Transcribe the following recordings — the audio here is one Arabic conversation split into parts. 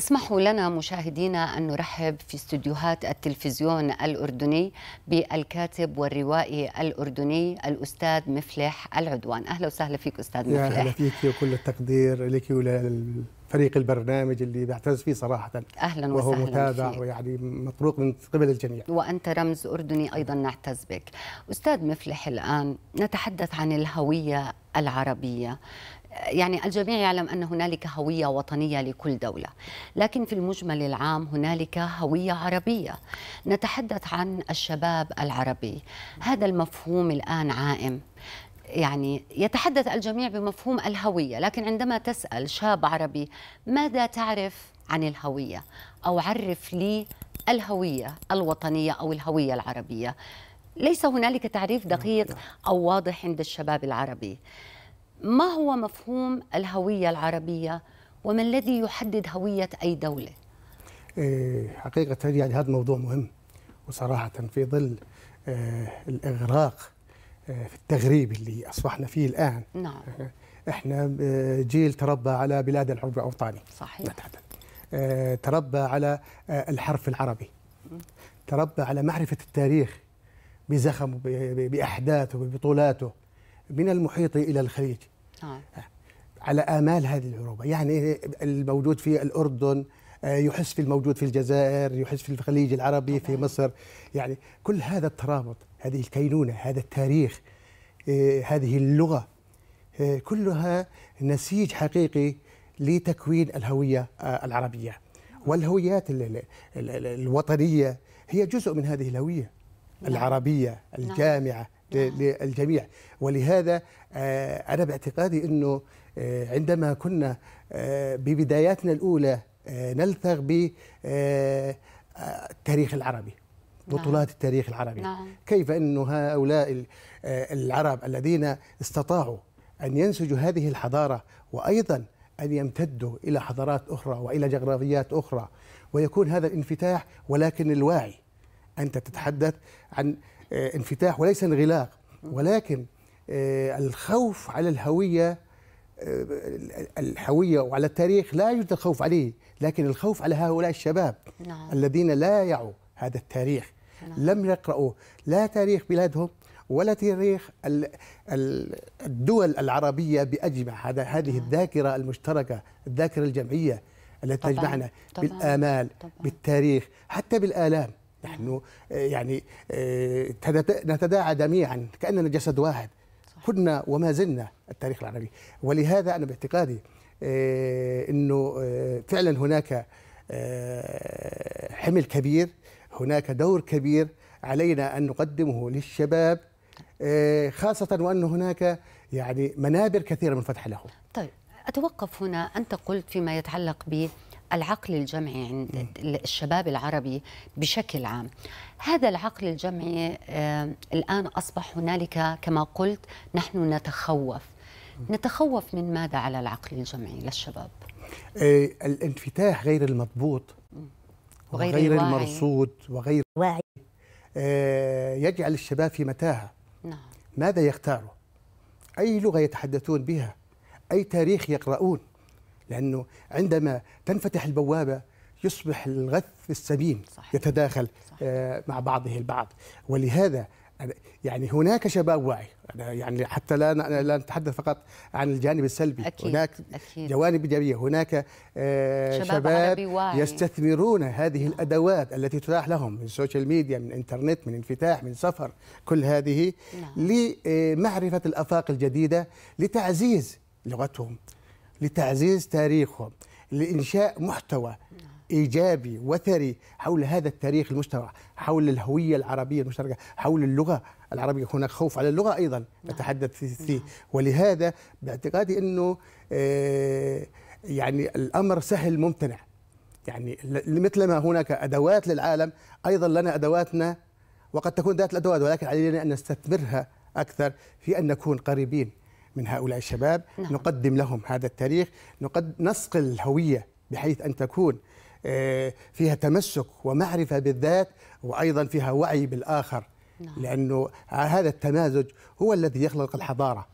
اسمحوا لنا مشاهدينا أن نرحب في استديوهات التلفزيون الأردني بالكاتب والروائي الأردني الأستاذ مفلح العدوان أهلا وسهلا فيك أستاذ مفلح أهلا فيك وكل التقدير لك ولفريق البرنامج اللي بعتز فيه صراحة أهلا وسهلا وهو متابع فيك. ويعني مطروق من قبل الجميع وأنت رمز أردني أيضا نعتز بك أستاذ مفلح الآن نتحدث عن الهوية العربية يعني الجميع يعلم ان هنالك هويه وطنيه لكل دوله، لكن في المجمل العام هنالك هويه عربيه. نتحدث عن الشباب العربي، هذا المفهوم الان عائم. يعني يتحدث الجميع بمفهوم الهويه، لكن عندما تسال شاب عربي ماذا تعرف عن الهويه؟ او عرف لي الهويه الوطنيه او الهويه العربيه. ليس هنالك تعريف دقيق نعم، نعم. او واضح عند الشباب العربي. ما هو مفهوم الهوية العربية وما الذي يحدد هوية أي دولة؟ إيه، حقيقة يعني هذا موضوع مهم وصراحة في ظل آه، الإغراق آه، في التغريب اللي أصبحنا فيه الآن نعم آه، احنا جيل تربى على بلاد العرب الاوطاني صحيح نعم. تربى على الحرف العربي تربى على معرفه التاريخ بزخمه باحداثه ببطولاته من المحيط إلى الخليج آه. على آمال هذه العروبة يعني الموجود في الأردن آه، يحس في الموجود في الجزائر يحس في الخليج العربي طبعا. في مصر يعني كل هذا الترابط هذه الكينونة هذا التاريخ آه، هذه اللغة آه، كلها نسيج حقيقي لتكوين الهوية العربية نعم. والهويات الوطنية هي جزء من هذه الهوية نعم. العربية الجامعة للجميع ولهذا آه، أنا باعتقادي أنه آه، عندما كنا آه، ببداياتنا الأولى ب بالتاريخ العربي نعم. بطولات التاريخ العربي نعم. كيف أن هؤلاء العرب الذين استطاعوا أن ينسجوا هذه الحضارة وأيضا أن يمتدوا إلى حضارات أخرى وإلى جغرافيات أخرى ويكون هذا الانفتاح ولكن الواعي أنت تتحدث عن آه، انفتاح وليس انغلاق ولكن آه، الخوف على الهويه آه، الهويه وعلى التاريخ لا يوجد الخوف عليه لكن الخوف على هؤلاء الشباب نعم. الذين لا يعوا هذا التاريخ نعم. لم يقرأوا لا تاريخ بلادهم ولا تاريخ الدول العربية بأجمع هذا هذه نعم. الذاكرة المشتركة الذاكرة الجمعية التي تجمعنا بالآمال طبعاً. بالتاريخ حتى بالآلام نحن آه، يعني آه، نتداعى جميعا كاننا جسد واحد كنا وما زلنا التاريخ العربي ولهذا انا باعتقادي آه، انه فعلا هناك حمل كبير هناك دور كبير علينا ان نقدمه للشباب خاصه وان هناك يعني منابر كثيره منفتحه لهم طيب اتوقف هنا انت قلت فيما يتعلق ب العقل الجمعي عند الشباب العربي بشكل عام هذا العقل الجمعي آه، الآن أصبح هنالك كما قلت نحن نتخوف نتخوف من ماذا على العقل الجمعي للشباب آه، الانفتاح غير المضبوط وغير, وغير المرصود وغير واعي آه، يجعل الشباب في متاهه نعم. ماذا يختاروا اي لغه يتحدثون بها اي تاريخ يقرؤون لأنه عندما تنفتح البوابة يصبح الغث السمين صحيح. يتداخل صحيح. آه، مع بعضه البعض ولهذا يعني هناك شباب واعي يعني حتى لا لا نتحدث فقط عن الجانب السلبي أكيد. هناك أكيد. جوانب ايجابيه هناك آه، شباب, شباب يستثمرون هذه نعم. الادوات التي تتاح لهم من سوشيال ميديا من انترنت من انفتاح من سفر كل هذه نعم. لمعرفه الافاق الجديده لتعزيز لغتهم لتعزيز تاريخهم لإنشاء محتوى إيجابي وثري حول هذا التاريخ المشترك حول الهوية العربية المشتركة حول اللغة العربية هناك خوف على اللغة أيضا نعم. نتحدث نعم. فيه ولهذا باعتقادي أنه آه، يعني الأمر سهل ممتنع يعني مثلما هناك أدوات للعالم أيضا لنا أدواتنا وقد تكون ذات الأدوات ولكن علينا أن نستثمرها أكثر في أن نكون قريبين من هؤلاء الشباب نعم. نقدم لهم هذا التاريخ نقد نسقل الهوية بحيث أن تكون آه، فيها تمسك ومعرفة بالذات وأيضا فيها وعي بالآخر نعم. لأنه هذا التمازج هو الذي يخلق الحضارة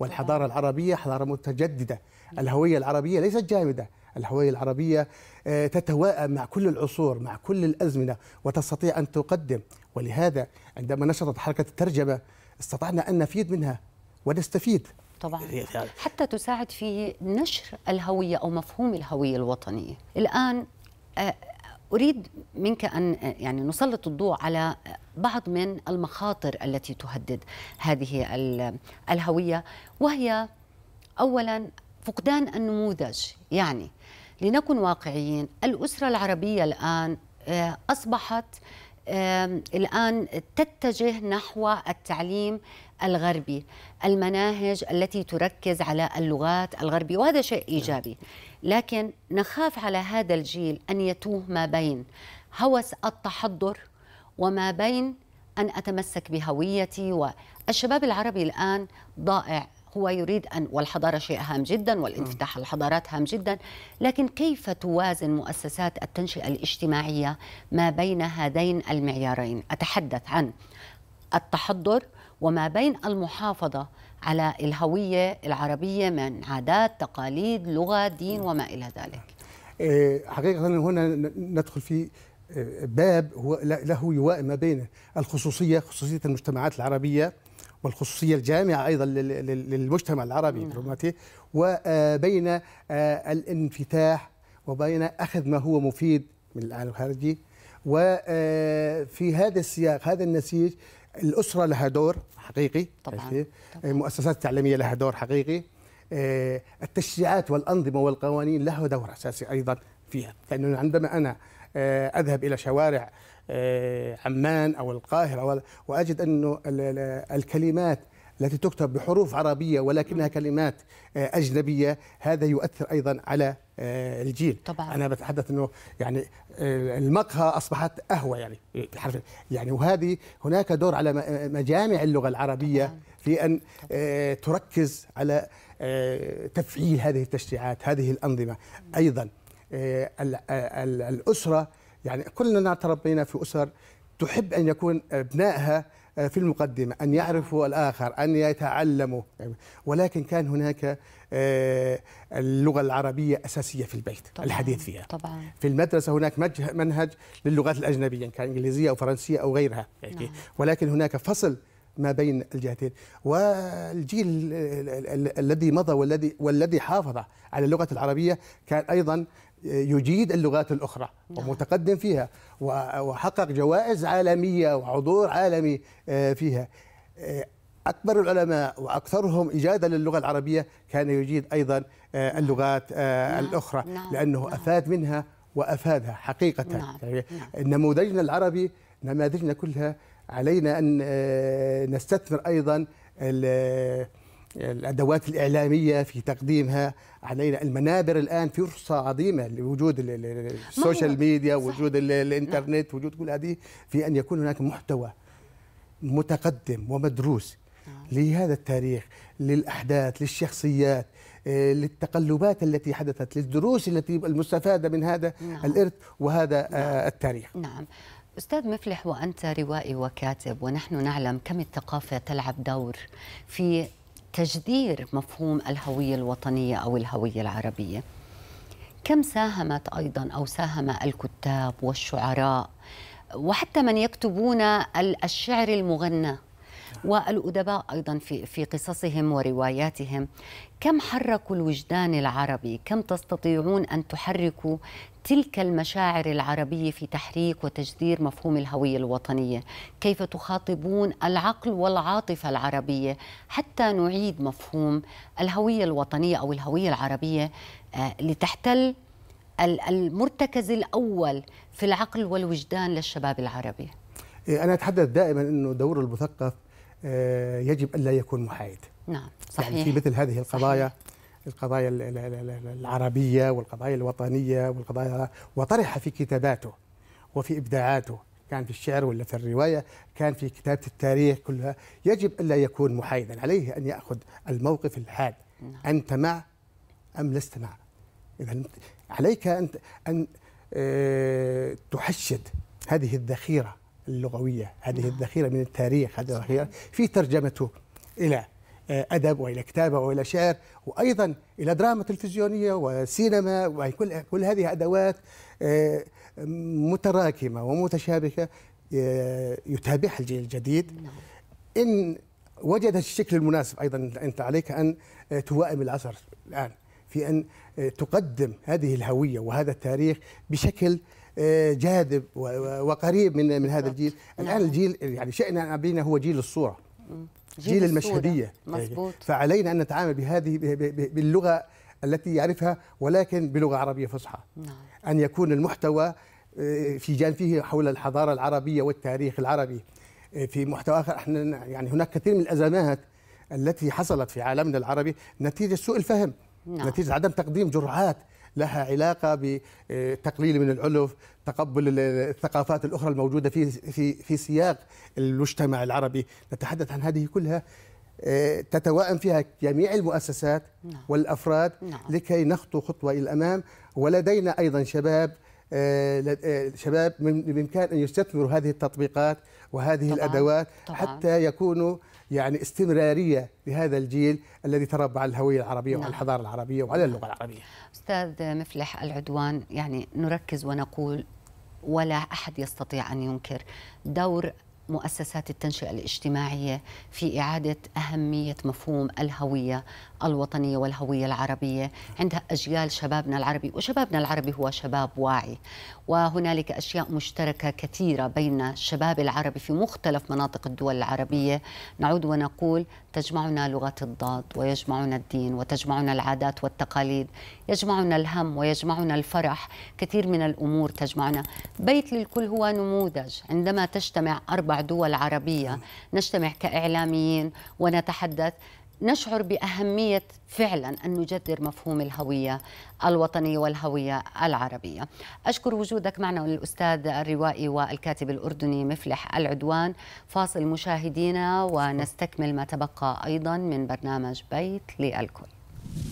والحضارة نعم. العربية حضارة متجددة نعم. الهوية العربية ليست جامدة الهوية العربية آه، تتواءم مع كل العصور مع كل الأزمنة وتستطيع أن تقدم ولهذا عندما نشطت حركة الترجمة استطعنا أن نفيد منها ونستفيد طبعا حتى تساعد في نشر الهوية أو مفهوم الهوية الوطنية الآن آه، أريد منك أن آه، يعني نسلط الضوء على بعض من المخاطر التي تهدد هذه الهوية وهي أولا فقدان النموذج يعني لنكن واقعيين الأسرة العربية الآن آه، أصبحت الآن تتجه نحو التعليم الغربي المناهج التي تركز على اللغات الغربية وهذا شيء نعم. إيجابي لكن نخاف على هذا الجيل أن يتوه ما بين هوس التحضر وما بين أن أتمسك بهويتي والشباب العربي الآن ضائع هو يريد أن والحضارة شيء هام جدا نعم. والانفتاح الحضارات هام جدا لكن كيف توازن مؤسسات التنشئة الاجتماعية ما بين هذين المعيارين أتحدث عن التحضر وما بين المحافظة على الهوية العربية من عادات تقاليد لغة دين وما إلى ذلك آه، حقيقة هنا ندخل في آه، باب هو له يواء ما بين الخصوصية خصوصية المجتمعات العربية والخصوصية الجامعة أيضا للمجتمع العربي نعم. وبين آه، الانفتاح وبين أخذ ما هو مفيد من العالم الخارجي وفي هذا السياق هذا النسيج الاسره لها دور حقيقي طبعا, طبعا. المؤسسات إيه، التعليميه لها دور حقيقي إيه، التشجيعات والانظمه والقوانين لها دور اساسي ايضا فيها لانه عندما انا إيه، اذهب الى شوارع عمان او القاهره واجد انه الكلمات التي تكتب بحروف عربيه ولكنها كلمات آه، اجنبيه هذا يؤثر ايضا على آه، الجيل طبعا. انا بتحدث انه يعني آه، المقهى اصبحت أهوى يعني بحرف يعني وهذه هناك دور على مجامع اللغه العربيه طبعا. في ان طبعاً. تركز على تفعيل هذه التشريعات هذه الانظمه ايضا الاسره يعني كلنا تربينا في اسر تحب ان يكون ابنائها آه، في المقدمة أن يعرفوا الآخر أن يتعلموا ولكن كان هناك آه، اللغة العربية أساسية في البيت طبعاً الحديث فيها طبعاً في المدرسة هناك منهج للغات الأجنبية كان إنجليزية أو فرنسية أو غيرها نعم. يعني ولكن هناك فصل ما بين الجهتين والجيل الذي مضى والذي والذي حافظ على اللغه العربيه كان ايضا يجيد اللغات الأخرى ومتقدم فيها وحقق جوائز عالمية وحضور عالمي آه، فيها آه، أكبر العلماء وأكثرهم إجادة للغة العربية كان يجيد أيضا آه، اللغات نعم، الأخرى نعم، لأنه نعم. أفاد منها وأفادها حقيقة يعني نموذجنا العربي نماذجنا كلها علينا أن نستثمر أيضا الادوات الاعلاميه في تقديمها علينا المنابر الان فرصه عظيمه لوجود السوشيال ميديا وجود نعم. الانترنت وجود كل هذه في ان يكون هناك محتوى متقدم ومدروس نعم. لهذا التاريخ للاحداث للشخصيات آه، للتقلبات التي حدثت للدروس التي المستفاده من هذا نعم. الارث وهذا آه، نعم. التاريخ نعم استاذ مفلح وانت روائي وكاتب ونحن نعلم كم الثقافه تلعب دور في تجذير مفهوم الهوية الوطنية أو الهوية العربية كم ساهمت أيضا أو ساهم الكتاب والشعراء وحتى من يكتبون الشعر المغنى والأدباء أيضا في, في قصصهم ورواياتهم كم حركوا الوجدان العربي كم تستطيعون أن تحركوا تلك المشاعر العربية في تحريك وتجذير مفهوم الهوية الوطنية كيف تخاطبون العقل والعاطفة العربية حتى نعيد مفهوم الهوية الوطنية أو الهوية العربية آه، لتحتل المرتكز الأول في العقل والوجدان للشباب العربي إيه، أنا أتحدث دائما أنه دور المثقف آه، يجب أن لا يكون محايد نعم صحيح يعني في مثل هذه القضايا صحيح. القضايا العربية والقضايا الوطنية والقضايا وطرح في كتاباته وفي إبداعاته كان في الشعر ولا في الرواية كان في كتابة التاريخ كلها يجب ألا يكون محايدا عليه أن يأخذ الموقف الحاد نعم. أنت مع أم لست مع إذا عليك أن أن آه، تحشد هذه الذخيرة اللغويه هذه نعم. الذخيره من التاريخ هذه الذخيره في ترجمته الى ادب والى كتابه والى شعر وايضا الى دراما تلفزيونيه وسينما وكل كل هذه ادوات آه، متراكمه ومتشابكه آه، يتابعها الجيل الجديد نعم. ان وجد الشكل المناسب ايضا انت عليك ان آه، توائم العصر الان في ان تقدم هذه الهويه وهذا التاريخ بشكل آه، جاذب وقريب من من هذا الجيل الان نعم. الجيل يعني شئنا ام ابينا هو جيل الصوره جيل, جيل المشهديه مزبوط. فعلينا ان نتعامل بهذه باللغه التي يعرفها ولكن بلغه عربيه فصحى نعم. ان يكون المحتوى آه، في جانب فيه حول الحضاره العربيه والتاريخ العربي آه، في محتوى اخر احنا يعني هناك كثير من الازمات التي حصلت في عالمنا العربي نتيجه سوء الفهم نعم. نتيجه عدم تقديم جرعات لها علاقه بتقليل من العلف تقبل الثقافات الاخرى الموجوده في في في سياق المجتمع العربي نتحدث عن هذه كلها آه، تتوائم فيها جميع المؤسسات نعم. والافراد نعم. لكي نخطو خطوه الى الامام ولدينا ايضا شباب الشباب آه، آه، بامكان ان يستثمروا هذه التطبيقات وهذه طبعاً الادوات طبعاً حتى يكونوا يعني استمراريه لهذا الجيل الذي تربى على الهويه العربيه نعم. وعلى الحضاره العربيه وعلى نعم. اللغه العربيه. استاذ مفلح العدوان يعني نركز ونقول ولا احد يستطيع ان ينكر دور مؤسسات التنشئة الاجتماعية في إعادة أهمية مفهوم الهوية الوطنية والهوية العربية عندها أجيال شبابنا العربي وشبابنا العربي هو شباب واعي وهنالك أشياء مشتركة كثيرة بين الشباب العربي في مختلف مناطق الدول العربية نعود ونقول تجمعنا لغة الضاد ويجمعنا الدين وتجمعنا العادات والتقاليد يجمعنا الهم ويجمعنا الفرح كثير من الأمور تجمعنا بيت للكل هو نموذج عندما تجتمع أربع دول عربية نجتمع كإعلاميين ونتحدث نشعر بأهمية فعلا أن نجدر مفهوم الهوية الوطنية والهوية العربية أشكر وجودك معنا الأستاذ الروائي والكاتب الأردني مفلح العدوان فاصل مشاهدينا ونستكمل ما تبقى أيضا من برنامج بيت للكل